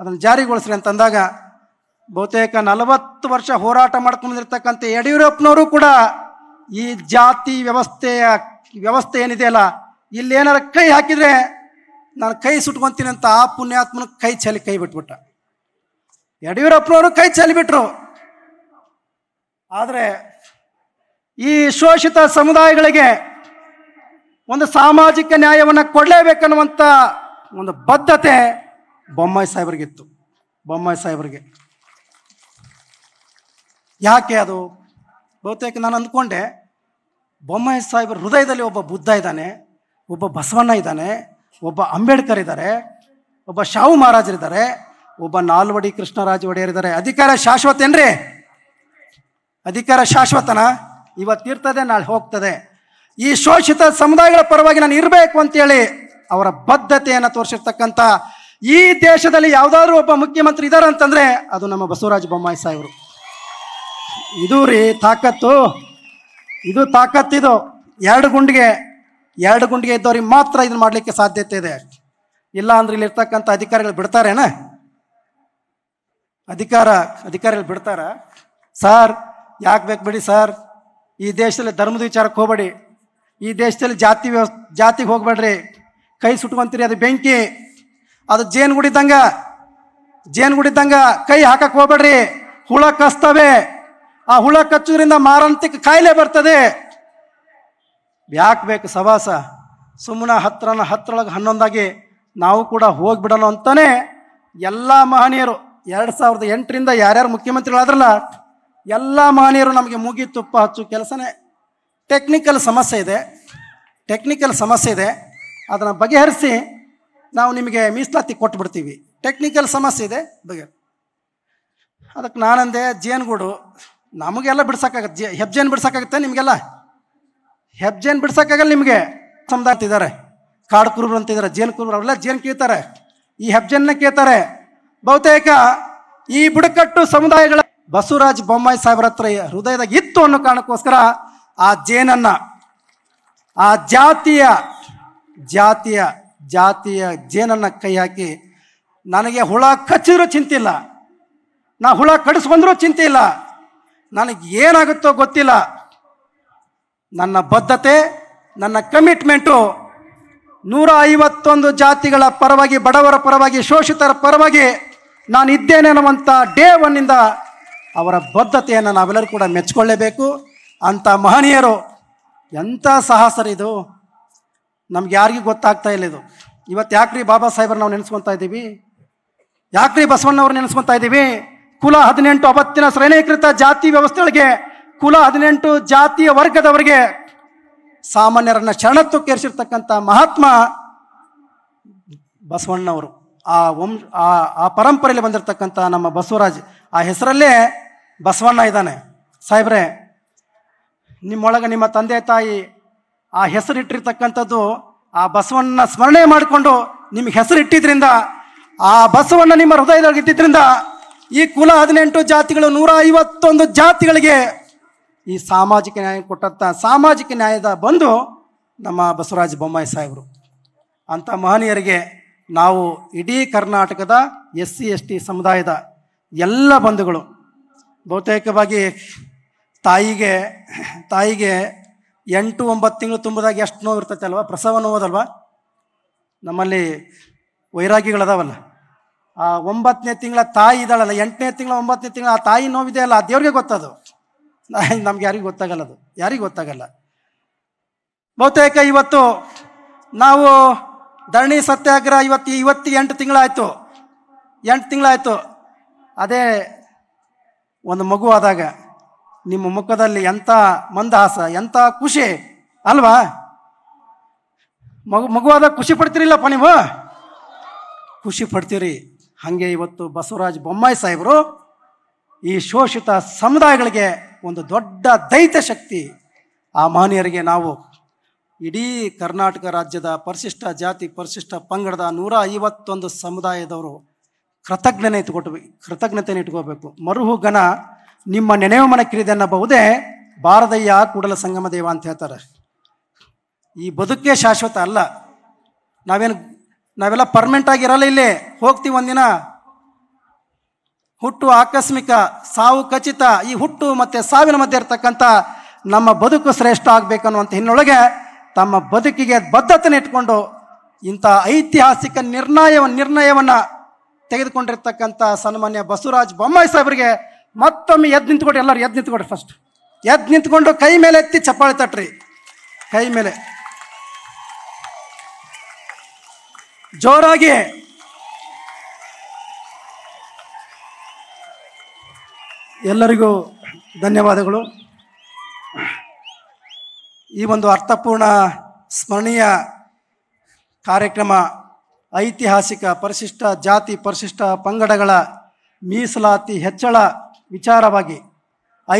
ಅದನ್ನು ಜಾರಿಗೊಳಿಸ್ರಿ ಅಂತಂದಾಗ ಬಹುತೇಕ ನಲವತ್ತು ವರ್ಷ ಹೋರಾಟ ಮಾಡ್ಕೊಂಡಿರ್ತಕ್ಕಂಥ ಯಡಿಯೂರಪ್ಪನವರು ಕೂಡ ಈ ಜಾತಿ ವ್ಯವಸ್ಥೆಯ ವ್ಯವಸ್ಥೆ ಏನಿದೆ ಏನಿದೆಯಲ್ಲ ಇಲ್ಲೇನಾರ ಕೈ ಹಾಕಿದರೆ ನಾನು ಕೈ ಸುಟ್ಕೊತೀನಿ ಅಂತ ಆ ಪುಣ್ಯಾತ್ಮನ ಕೈ ಚಲಿ ಕೈ ಬಿಟ್ಬಿಟ್ಟ ಯಡಿಯೂರಪ್ಪನವರು ಕೈ ಚಲಿಬಿಟ್ರು ಆದರೆ ಈ ಶೋಷಿತ ಸಮುದಾಯಗಳಿಗೆ ಒಂದು ಸಾಮಾಜಿಕ ನ್ಯಾಯವನ್ನು ಕೊಡಲೇಬೇಕನ್ನುವಂಥ ಒಂದು ಬದ್ಧತೆ ಬೊಮ್ಮಾಯಿ ಸಾಹೇಬ್ರಿಗಿತ್ತು ಬೊಮ್ಮಾಯಿ ಸಾಹೇಬ್ರಿಗೆ ಯಾಕೆ ಅದು ಬಹುತೇಕ ನಾನು ಅಂದ್ಕೊಂಡೆ ಬೊಮ್ಮಾಯಿ ಸಾಹೇಬ್ರ ಹೃದಯದಲ್ಲಿ ಒಬ್ಬ ಬುದ್ಧ ಇದ್ದಾನೆ ಒಬ್ಬ ಬಸವಣ್ಣ ಇದ್ದಾನೆ ಒಬ್ಬ ಅಂಬೇಡ್ಕರ್ ಇದ್ದಾರೆ ಒಬ್ಬ ಶಾಹು ಮಹಾರಾಜರಿದ್ದಾರೆ ಒಬ್ಬ ನಾಲ್ವಡಿ ಕೃಷ್ಣರಾಜ ಒಡೆಯರ್ ಇದ್ದಾರೆ ಅಧಿಕಾರ ಶಾಶ್ವತ ಏನ್ರಿ ಅಧಿಕಾರ ಶಾಶ್ವತನ ಇವತ್ತಿರ್ತದೆ ನಾಳೆ ಹೋಗ್ತದೆ ಈ ಶೋಷಿತ ಸಮುದಾಯಗಳ ಪರವಾಗಿ ನಾನು ಇರಬೇಕು ಅಂತೇಳಿ ಅವರ ಬದ್ಧತೆಯನ್ನು ತೋರಿಸಿರ್ತಕ್ಕಂಥ ಈ ದೇಶದಲ್ಲಿ ಯಾವುದಾದ್ರೂ ಒಬ್ಬ ಮುಖ್ಯಮಂತ್ರಿ ಇದ್ದಾರೆ ಅಂತಂದ್ರೆ ಅದು ನಮ್ಮ ಬಸವರಾಜ ಬೊಮ್ಮಾಯಿ ಸಾಹೇಬರು ಇದು ರೀ ತಾಕತ್ತು ಇದು ಇದು ಎರಡು ಗುಂಡಿಗೆ ಎರಡು ಗುಂಡಿಗೆ ಇದ್ದವ್ರಿಗೆ ಮಾತ್ರ ಇದನ್ನ ಮಾಡಲಿಕ್ಕೆ ಸಾಧ್ಯತೆ ಇದೆ ಇಲ್ಲ ಅಂದ್ರೆ ಇಲ್ಲಿರ್ತಕ್ಕಂಥ ಅಧಿಕಾರಿಗಳು ಬಿಡ್ತಾರೇನ ಅಧಿಕಾರ ಅಧಿಕಾರಿಗಳು ಬಿಡ್ತಾರ ಸರ್ ಯಾಕೆ ಬೇಕು ಬಿಡಿ ಸರ್ ಈ ದೇಶದಲ್ಲಿ ಧರ್ಮದ ವಿಚಾರಕ್ಕೆ ಹೋಗಬೇಡಿ ಈ ದೇಶದಲ್ಲಿ ಜಾತಿ ವ್ಯವ ಜಾತಿಗೆ ಹೋಗಬೇಡ್ರಿ ಕೈ ಸುಟ್ಕೊಂತೀರಿ ಅದು ಬೆಂಕಿ ಅದು ಜೇನು ಗುಡಿದಂಗ ಜೇನು ಗುಡಿದಂಗ ಕೈ ಹಾಕಕ್ಕೆ ಹೋಗ್ಬೇಡ್ರಿ ಹುಳ ಕಚ್ತವೆ ಆ ಹುಳ ಕಚ್ಚೋದ್ರಿಂದ ಮಾರಾಂತಿಕ ಕಾಯಿಲೆ ಬರ್ತದೆ ಯಾಕೆ ಬೇಕು ಸವಾಸ ಸುಮ್ಮನ ಹತ್ರನ ಹತ್ತರೊಳಗೆ ಹನ್ನೊಂದಾಗಿ ನಾವು ಕೂಡ ಹೋಗ್ಬಿಡೋಣ ಅಂತಲೇ ಎಲ್ಲ ಮಹನೀಯರು ಎರಡು ಸಾವಿರದ ಎಂಟರಿಂದ ಯಾರ್ಯಾರು ಮುಖ್ಯಮಂತ್ರಿಗಳಾದ್ರಲ್ಲ ಎಲ್ಲ ಮಹನೀಯರು ನಮಗೆ ಮುಗಿ ತುಪ್ಪ ಹಚ್ಚು ಕೆಲಸನೇ ಟೆಕ್ನಿಕಲ್ ಸಮಸ್ಯೆ ಇದೆ ಟೆಕ್ನಿಕಲ್ ಸಮಸ್ಯೆ ಇದೆ ಅದನ್ನು ಬಗೆಹರಿಸಿ ನಾವು ನಿಮಗೆ ಮೀಸಲಾತಿ ಕೊಟ್ಬಿಡ್ತೀವಿ ಟೆಕ್ನಿಕಲ್ ಸಮಸ್ಯೆ ಇದೆ ಬಗ್ಗೆ ಅದಕ್ಕೆ ನಾನಂದೆ ಜೇನುಗೂಡು ನಮಗೆಲ್ಲ ಬಿಡ್ಸೋಕ್ಕಾಗತ್ತೆ ಜೆ ಹೆಬ್ಜೇನು ಬಿಡ್ಸೋಕ್ಕಾಗತ್ತೆ ನಿಮಗೆಲ್ಲ ಹೆಬ್ಜೇನು ಬಿಡ್ಸೋಕ್ಕಾಗಲ್ಲ ನಿಮಗೆ ಸಮುದಾಯ ಅಂತಿದ್ದಾರೆ ಕಾಡು ಕುರುಬ್ರು ಅಂತಿದ್ದಾರೆ ಜೇನು ಕುರುಬ್ರು ಅವರೆಲ್ಲ ಜೇನು ಕೇಳ್ತಾರೆ ಈ ಹೆಬ್ಜನ್ನ ಕೇಳ್ತಾರೆ ಬಹುತೇಕ ಈ ಬುಡಕಟ್ಟು ಸಮುದಾಯಗಳ ಬಸವರಾಜ್ ಬೊಮ್ಮಾಯಿ ಸಾಹೇಬರ ಹತ್ರ ಹೃದಯದಾಗ ಇತ್ತು ಅನ್ನೋ ಕಾರಣಕ್ಕೋಸ್ಕರ ಆ ಜೇನನ್ನ ಆ ಜಾತಿಯ ಜಾತಿಯ ಜಾತಿಯ ಜೇನನ್ನು ಕೈ ಹಾಕಿ ನನಗೆ ಹುಳ ಕಚ್ಚಿದ್ರೂ ಚಿಂತಿಲ್ಲ ನಾ ಹುಳ ಕಡಿಸ್ಕೊಂಡ್ರೂ ಚಿಂತೆ ಇಲ್ಲ ನನಗೆ ಏನಾಗುತ್ತೋ ಗೊತ್ತಿಲ್ಲ ನನ್ನ ಬದ್ಧತೆ ನನ್ನ ಕಮಿಟ್ಮೆಂಟು ನೂರ ಐವತ್ತೊಂದು ಜಾತಿಗಳ ಪರವಾಗಿ ಬಡವರ ಪರವಾಗಿ ಶೋಷಿತರ ಪರವಾಗಿ ನಾನು ಇದ್ದೇನೆ ಅನ್ನುವಂಥ ಡೇ ಒನ್ನಿಂದ ಅವರ ಬದ್ಧತೆಯನ್ನು ನಾವೆಲ್ಲರೂ ಕೂಡ ಮೆಚ್ಚಿಕೊಳ್ಳೇಬೇಕು ಅಂಥ ಮಹನೀಯರು ಎಂಥ ಸಾಹಸರಿದು ನಮ್ಗೆ ಯಾರಿಗೂ ಗೊತ್ತಾಗ್ತಾ ಇಲ್ಲ ಇದು ಇವತ್ತು ಯಾಕ್ರಿ ಬಾಬಾ ಸಾಹೇಬ್ರ ನಾವು ನೆನೆಸ್ಕೊತಾ ಇದ್ದೀವಿ ಯಾಕ್ರಿ ಬಸವಣ್ಣವ್ರು ನೆನೆಸ್ಕೊತಾ ಇದ್ದೀವಿ ಕುಲ ಹದಿನೆಂಟು ಅವತ್ತಿನ ಶ್ರೇಣೀಕೃತ ಜಾತಿ ವ್ಯವಸ್ಥೆಗಳಿಗೆ ಕುಲ ಹದಿನೆಂಟು ಜಾತಿಯ ವರ್ಗದವರಿಗೆ ಸಾಮಾನ್ಯರನ್ನ ಶರಣತ್ವಕ್ಕೇರಿಸಿರ್ತಕ್ಕಂಥ ಮಹಾತ್ಮ ಬಸವಣ್ಣವರು ಆ ವಂಶ ಆ ಆ ಪರಂಪರೆಯಲ್ಲಿ ಬಂದಿರತಕ್ಕಂಥ ನಮ್ಮ ಬಸವರಾಜ್ ಆ ಹೆಸರಲ್ಲೇ ಬಸವಣ್ಣ ಇದ್ದಾನೆ ಸಾಹೇಬ್ರೆ ನಿಮ್ಮೊಳಗೆ ನಿಮ್ಮ ತಂದೆ ತಾಯಿ ಆ ಹೆಸರಿಟ್ಟಿರ್ತಕ್ಕಂಥದ್ದು ಆ ಬಸವನ್ನ ಸ್ಮರಣೆ ಮಾಡಿಕೊಂಡು ನಿಮ್ಗೆ ಹೆಸರಿಟ್ಟಿದ್ರಿಂದ ಆ ಬಸವನ್ನ ನಿಮ್ಮ ಹೃದಯದಲ್ಲಿ ಇಟ್ಟಿದ್ರಿಂದ ಈ ಕುಲ ಹದಿನೆಂಟು ಜಾತಿಗಳು ನೂರ ಐವತ್ತೊಂದು ಜಾತಿಗಳಿಗೆ ಈ ಸಾಮಾಜಿಕ ನ್ಯಾಯ ಕೊಟ್ಟಂಥ ಸಾಮಾಜಿಕ ನ್ಯಾಯದ ಬಂದು ನಮ್ಮ ಬಸವರಾಜ ಬೊಮ್ಮಾಯಿ ಸಾಹೇಬರು ಅಂಥ ಮಹನೀಯರಿಗೆ ನಾವು ಇಡೀ ಕರ್ನಾಟಕದ ಎಸ್ ಸಿ ಎಸ್ ಟಿ ಸಮುದಾಯದ ಎಲ್ಲ ಬಂಧುಗಳು ಬಹುತೇಕವಾಗಿ ತಾಯಿಗೆ ತಾಯಿಗೆ ಎಂಟು ಒಂಬತ್ತು ತಿಂಗಳು ತುಂಬಿದಾಗ ಎಷ್ಟು ನೋವು ಇರ್ತೈತೆ ಅಲ್ವಾ ಪ್ರಸವ ನೋವದಲ್ವಾ ನಮ್ಮಲ್ಲಿ ವೈರಾಗಿಗಳದಾವಲ್ಲ ಆ ಒಂಬತ್ತನೇ ತಿಂಗಳ ತಾಯಿ ಇದ್ದಾಳಲ್ಲ ಎಂಟನೇ ತಿಂಗಳ ಒಂಬತ್ತನೇ ತಿಂಗಳ ಆ ತಾಯಿ ನೋವಿದೆ ಅಲ್ಲ ಆ ದೇವ್ರಿಗೆ ಗೊತ್ತದು ನಮ್ಗೆ ಯಾರಿಗೂ ಗೊತ್ತಾಗಲ್ಲ ಅದು ಯಾರಿಗೂ ಗೊತ್ತಾಗಲ್ಲ ಬಹುತೇಕ ಇವತ್ತು ನಾವು ಧರಣಿ ಸತ್ಯಾಗ್ರಹ ಇವತ್ತು ಇವತ್ತಿಗೆ ಎಂಟು ತಿಂಗಳಾಯಿತು ಎಂಟು ತಿಂಗಳಾಯಿತು ಅದೇ ಒಂದು ಮಗು ಆದಾಗ ನಿಮ್ಮ ಮುಖದಲ್ಲಿ ಎಂಥ ಮಂದಹಾಸ ಎಂಥ ಖುಷಿ ಅಲ್ವಾ ಮಗು ಮಗುವಾದ ಖುಷಿ ಪಡ್ತೀರಿಲ್ಲಪ್ಪ ನೀವು ಖುಷಿ ಪಡ್ತೀರಿ ಹಾಗೆ ಇವತ್ತು ಬಸವರಾಜ ಬೊಮ್ಮಾಯಿ ಸಾಹೇಬರು ಈ ಶೋಷಿತ ಸಮುದಾಯಗಳಿಗೆ ಒಂದು ದೊಡ್ಡ ದೈತ್ಯ ಶಕ್ತಿ ಆ ಮಹನೀಯರಿಗೆ ನಾವು ಇಡೀ ಕರ್ನಾಟಕ ರಾಜ್ಯದ ಪರಿಶಿಷ್ಟ ಜಾತಿ ಪರಿಶಿಷ್ಟ ಪಂಗಡದ ನೂರ ಐವತ್ತೊಂದು ಸಮುದಾಯದವರು ಕೃತಜ್ಞತೆ ಇಟ್ಕೊಟ್ಬೇಕು ಕೃತಜ್ಞತೆ ಇಟ್ಕೋಬೇಕು ಮರುಹುಗನ ನಿಮ್ಮ ನೆನೆವು ಮನ ಅನ್ನಬಹುದೇ ಭಾರತಯ್ಯ ಕೂಡಲ ಸಂಗಮ ದೇವ ಅಂತ ಹೇಳ್ತಾರೆ ಈ ಬದುಕೇ ಶಾಶ್ವತ ಅಲ್ಲ ನಾವೇನು ನಾವೆಲ್ಲ ಪರ್ಮನೆಂಟ್ ಆಗಿರಲ್ಲ ಇಲ್ಲಿ ಹೋಗ್ತೀವಿ ಒಂದಿನ ಹುಟ್ಟು ಆಕಸ್ಮಿಕ ಸಾವು ಖಚಿತ ಈ ಹುಟ್ಟು ಮತ್ತು ಸಾವಿನ ಮಧ್ಯೆ ಇರ್ತಕ್ಕಂಥ ನಮ್ಮ ಬದುಕು ಶ್ರೇಷ್ಠ ಆಗ್ಬೇಕನ್ನುವಂಥ ಹಿನ್ನೊಳಗೆ ತಮ್ಮ ಬದುಕಿಗೆ ಬದ್ಧತೆಯನ್ನು ಇಟ್ಕೊಂಡು ಇಂಥ ಐತಿಹಾಸಿಕ ನಿರ್ಣಯವನ್ನು ನಿರ್ಣಯವನ್ನು ತೆಗೆದುಕೊಂಡಿರ್ತಕ್ಕಂಥ ಸನ್ಮಾನ್ಯ ಬಸವರಾಜ್ ಬೊಮ್ಮಾಯಿ ಸಾಹೇಬರಿಗೆ ಮತ್ತೊಮ್ಮೆ ಎದ್ದು ನಿಂತ್ಕೊಡ್ರಿ ಎಲ್ಲರೂ ಎದ್ದು ನಿಂತ್ಕೊಡ್ರಿ ಫಸ್ಟ್ ಎದ್ದು ನಿಂತ್ಕೊಂಡು ಕೈ ಮೇಲೆ ಎತ್ತಿ ಚಪ್ಪಾಳೆ ತಟ್ರಿ ಕೈ ಮೇಲೆ ಜೋರಾಗಿ ಎಲ್ಲರಿಗೂ ಧನ್ಯವಾದಗಳು ಈ ಒಂದು ಅರ್ಥಪೂರ್ಣ ಸ್ಮರಣೀಯ ಕಾರ್ಯಕ್ರಮ ಐತಿಹಾಸಿಕ ಪರಿಶಿಷ್ಟ ಜಾತಿ ಪರಿಶಿಷ್ಟ ಪಂಗಡಗಳ ಮೀಸಲಾತಿ ಹೆಚ್ಚಳ ವಿಚಾರವಾಗಿ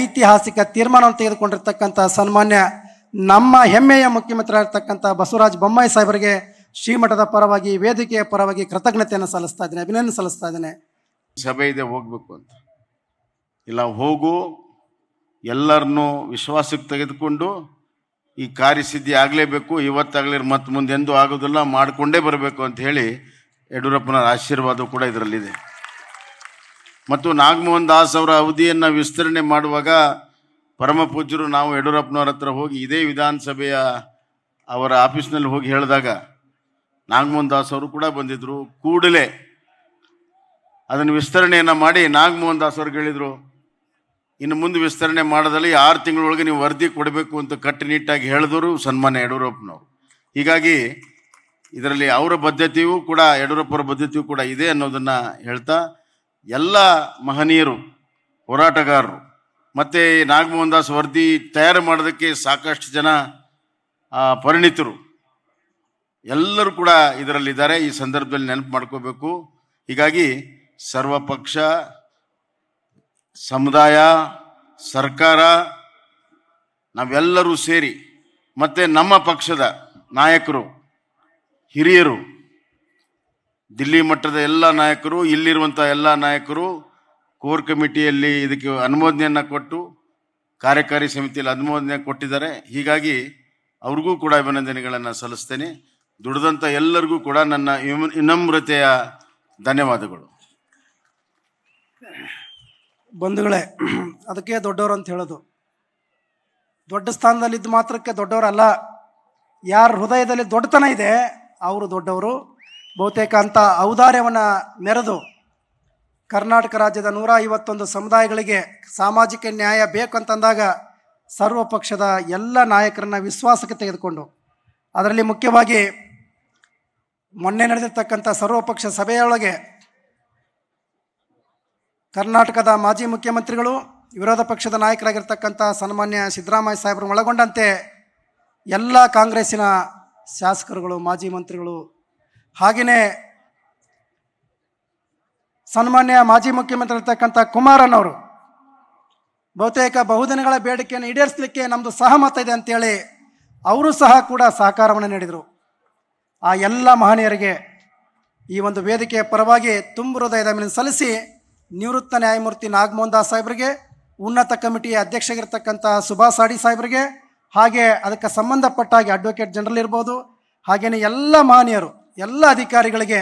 ಐತಿಹಾಸಿಕ ತೀರ್ಮಾನವನ್ನು ತೆಗೆದುಕೊಂಡಿರ್ತಕ್ಕಂಥ ಸನ್ಮಾನ್ಯ ನಮ್ಮ ಹೆಮ್ಮೆಯ ಮುಖ್ಯಮಂತ್ರಿಯಾಗಿರ್ತಕ್ಕಂಥ ಬಸವರಾಜ ಬೊಮ್ಮಾಯಿ ಸಾಹೇಬರಿಗೆ ಶ್ರೀಮಠದ ಪರವಾಗಿ ವೇದಿಕೆಯ ಪರವಾಗಿ ಕೃತಜ್ಞತೆಯನ್ನು ಸಲ್ಲಿಸ್ತಾ ಇದ್ದೇನೆ ಅಭಿನಂದನೆ ಸಲ್ಲಿಸ್ತಾ ಇದ್ದೇನೆ ಸಭೆ ಇದೆ ಹೋಗಬೇಕು ಅಂತ ಇಲ್ಲ ಹೋಗು ಎಲ್ಲರನ್ನೂ ವಿಶ್ವಾಸಕ್ಕೆ ತೆಗೆದುಕೊಂಡು ಈ ಕಾರ್ಯಸಿದ್ಧಿ ಆಗಲೇಬೇಕು ಇವತ್ತಾಗಲಿ ಮತ್ತು ಮುಂದೆಂದೂ ಆಗೋದಿಲ್ಲ ಮಾಡಿಕೊಂಡೇ ಬರಬೇಕು ಅಂತ ಹೇಳಿ ಯಡಿಯೂರಪ್ಪನ ಆಶೀರ್ವಾದ ಕೂಡ ಇದರಲ್ಲಿದೆ ಮತ್ತು ನಾಗಮೋಹನ್ ದಾಸ್ ಅವರ ಅವಧಿಯನ್ನು ವಿಸ್ತರಣೆ ಮಾಡುವಾಗ ಪರಮ ಪೂಜ್ಯರು ನಾವು ಯಡಿಯೂರಪ್ಪನವ್ರ ಹತ್ರ ಹೋಗಿ ಇದೇ ವಿಧಾನಸಭೆಯ ಅವರ ಆಫೀಸ್ನಲ್ಲಿ ಹೋಗಿ ಹೇಳಿದಾಗ ನಾಗಮೋಹನ್ ದಾಸ್ ಅವರು ಕೂಡ ಬಂದಿದ್ದರು ಕೂಡಲೇ ಅದನ್ನು ವಿಸ್ತರಣೆಯನ್ನು ಮಾಡಿ ನಾಗಮೋಹನ್ ದಾಸ್ ಅವ್ರಿಗೆ ಹೇಳಿದರು ಇನ್ನು ಮುಂದೆ ವಿಸ್ತರಣೆ ಮಾಡೋದಲ್ಲಿ ಆರು ತಿಂಗಳೊಳಗೆ ನೀವು ವರದಿ ಕೊಡಬೇಕು ಅಂತ ಕಟ್ಟುನಿಟ್ಟಾಗಿ ಹೇಳಿದ್ರು ಸನ್ಮಾನ್ಯ ಯಡಿಯೂರಪ್ಪನವರು ಹೀಗಾಗಿ ಇದರಲ್ಲಿ ಅವರ ಬದ್ಧತೆಯೂ ಕೂಡ ಯಡಿಯೂರಪ್ಪರ ಬದ್ಧತೆಯೂ ಕೂಡ ಇದೆ ಅನ್ನೋದನ್ನು ಹೇಳ್ತಾ ಎಲ್ಲ ಮಹನೀಯರು ಹೋರಾಟಗಾರರು ಮತ್ತು ನಾಗಮೋಹನ್ ದಾಸ್ ವರದಿ ತಯಾರು ಮಾಡೋದಕ್ಕೆ ಸಾಕಷ್ಟು ಜನ ಪರಿಣಿತರು ಎಲ್ಲರೂ ಕೂಡ ಇದರಲ್ಲಿದ್ದಾರೆ ಈ ಸಂದರ್ಭದಲ್ಲಿ ನೆನಪು ಮಾಡ್ಕೋಬೇಕು ಹೀಗಾಗಿ ಸರ್ವಪಕ್ಷ ಸಮುದಾಯ ಸರ್ಕಾರ ನಾವೆಲ್ಲರೂ ಸೇರಿ ಮತ್ತು ನಮ್ಮ ಪಕ್ಷದ ನಾಯಕರು ಹಿರಿಯರು ದಿಲ್ಲಿ ಮಟ್ಟದ ಎಲ್ಲ ನಾಯಕರು ಇಲ್ಲಿರುವಂಥ ಎಲ್ಲ ನಾಯಕರು ಕೋರ್ ಕಮಿಟಿಯಲ್ಲಿ ಇದಕ್ಕೆ ಅನುಮೋದನೆಯನ್ನು ಕೊಟ್ಟು ಕಾರ್ಯಕಾರಿ ಸಮಿತಿಯಲ್ಲಿ ಅನುಮೋದನೆ ಕೊಟ್ಟಿದ್ದಾರೆ ಹೀಗಾಗಿ ಅವ್ರಿಗೂ ಕೂಡ ಅಭಿನಂದನೆಗಳನ್ನು ಸಲ್ಲಿಸ್ತೇನೆ ದುಡಿದಂಥ ಎಲ್ಲರಿಗೂ ಕೂಡ ನನ್ನ ವಿನಮ್ರತೆಯ ಧನ್ಯವಾದಗಳು ಬಂಧುಗಳೇ ಅದಕ್ಕೆ ದೊಡ್ಡವರು ಅಂತ ಹೇಳೋದು ದೊಡ್ಡ ಸ್ಥಾನದಲ್ಲಿದ್ದು ಮಾತ್ರಕ್ಕೆ ದೊಡ್ಡವರಲ್ಲ ಯಾರ ಹೃದಯದಲ್ಲಿ ದೊಡ್ಡತನ ಇದೆ ಅವರು ದೊಡ್ಡವರು ಬಹುತೇಕ ಅಂಥ ಔದಾರ್ಯವನ್ನು ಮೆರೆದು ಕರ್ನಾಟಕ ರಾಜ್ಯದ ನೂರ ಐವತ್ತೊಂದು ಸಮುದಾಯಗಳಿಗೆ ಸಾಮಾಜಿಕ ನ್ಯಾಯ ಬೇಕು ಅಂತಂದಾಗ ಸರ್ವ ಪಕ್ಷದ ಎಲ್ಲ ನಾಯಕರನ್ನು ವಿಶ್ವಾಸಕ್ಕೆ ತೆಗೆದುಕೊಂಡು ಅದರಲ್ಲಿ ಮುಖ್ಯವಾಗಿ ಮೊನ್ನೆ ನಡೆದಿರ್ತಕ್ಕಂಥ ಸರ್ವಪಕ್ಷ ಸಭೆಯೊಳಗೆ ಕರ್ನಾಟಕದ ಮಾಜಿ ಮುಖ್ಯಮಂತ್ರಿಗಳು ವಿರೋಧ ಪಕ್ಷದ ನಾಯಕರಾಗಿರ್ತಕ್ಕಂಥ ಸನ್ಮಾನ್ಯ ಸಿದ್ದರಾಮಯ್ಯ ಸಾಹೇಬರು ಒಳಗೊಂಡಂತೆ ಎಲ್ಲ ಕಾಂಗ್ರೆಸ್ಸಿನ ಶಾಸಕರುಗಳು ಮಾಜಿ ಮಂತ್ರಿಗಳು ಹಾಗೆಯೇ ಸನ್ಮಾನ್ಯ ಮಾಜಿ ಮುಖ್ಯಮಂತ್ರಿ ಇರ್ತಕ್ಕಂಥ ಕುಮಾರನವರು ಬಹುತೇಕ ಬಹುದಿನಗಳ ಬೇಡಿಕೆಯನ್ನು ಈಡೇರಿಸಲಿಕ್ಕೆ ನಮ್ಮದು ಸಹಮತ ಇದೆ ಅಂತೇಳಿ ಅವರು ಸಹ ಕೂಡ ಸಹಕಾರವನ್ನು ನೀಡಿದರು ಆ ಎಲ್ಲ ಮಹನೀಯರಿಗೆ ಈ ಒಂದು ವೇದಿಕೆಯ ಪರವಾಗಿ ತುಂಬ ಹೃದಯದ ಮೇಲೆ ಸಲ್ಲಿಸಿ ನಿವೃತ್ತ ನ್ಯಾಯಮೂರ್ತಿ ನಾಗಮೋಹನ್ ದಾಸ್ ಸಾಹೇಬರಿಗೆ ಉನ್ನತ ಕಮಿಟಿಯ ಅಧ್ಯಕ್ಷಗಿರ್ತಕ್ಕಂಥ ಸುಭಾಷ್ ಸಾಡಿ ಸಾಹೇಬರಿಗೆ ಹಾಗೆ ಅದಕ್ಕೆ ಸಂಬಂಧಪಟ್ಟಾಗಿ ಅಡ್ವೊಕೇಟ್ ಜನರಲ್ ಇರ್ಬೋದು ಹಾಗೆಯೇ ಎಲ್ಲ ಮಹನೀಯರು ಎಲ್ಲ ಅಧಿಕಾರಿಗಳಿಗೆ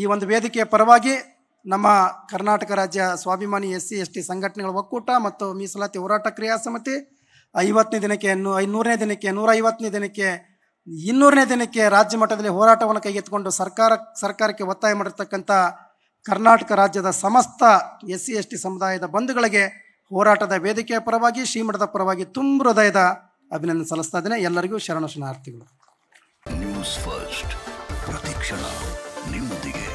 ಈ ಒಂದು ವೇದಿಕೆಯ ಪರವಾಗಿ ನಮ್ಮ ಕರ್ನಾಟಕ ರಾಜ್ಯ ಸ್ವಾಭಿಮಾನಿ ಎಸ್ ಸಿ ಎಸ್ ಟಿ ಸಂಘಟನೆಗಳ ಒಕ್ಕೂಟ ಮತ್ತು ಮೀಸಲಾತಿ ಹೋರಾಟ ಕ್ರಿಯಾ ಸಮಿತಿ ಐವತ್ತನೇ ದಿನಕ್ಕೆ ಐನೂರನೇ ದಿನಕ್ಕೆ ನೂರೈವತ್ತನೇ ದಿನಕ್ಕೆ ಇನ್ನೂರನೇ ದಿನಕ್ಕೆ ರಾಜ್ಯ ಮಟ್ಟದಲ್ಲಿ ಹೋರಾಟವನ್ನು ಕೈಗೆತ್ತಿಕೊಂಡು ಸರ್ಕಾರ ಸರ್ಕಾರಕ್ಕೆ ಒತ್ತಾಯ ಮಾಡಿರ್ತಕ್ಕಂಥ ಕರ್ನಾಟಕ ರಾಜ್ಯದ ಸಮಸ್ತ ಎಸ್ ಸಿ ಎಸ್ ಟಿ ಸಮುದಾಯದ ಬಂಧುಗಳಿಗೆ ಹೋರಾಟದ ವೇದಿಕೆಯ ಪರವಾಗಿ ಶ್ರೀಮಠದ ಪರವಾಗಿ ತುಂಬ ಹೃದಯದ ಅಭಿನಂದನೆ ಸಲ್ಲಿಸ್ತಾ ಇದ್ದೇನೆ ಎಲ್ಲರಿಗೂ ಶರಣ ಶರಣಾರ್ಥಿಗಳು ಪ್ರತಿಕ್ಷಣ ನಿಮ್ಮೊಂದಿಗೆ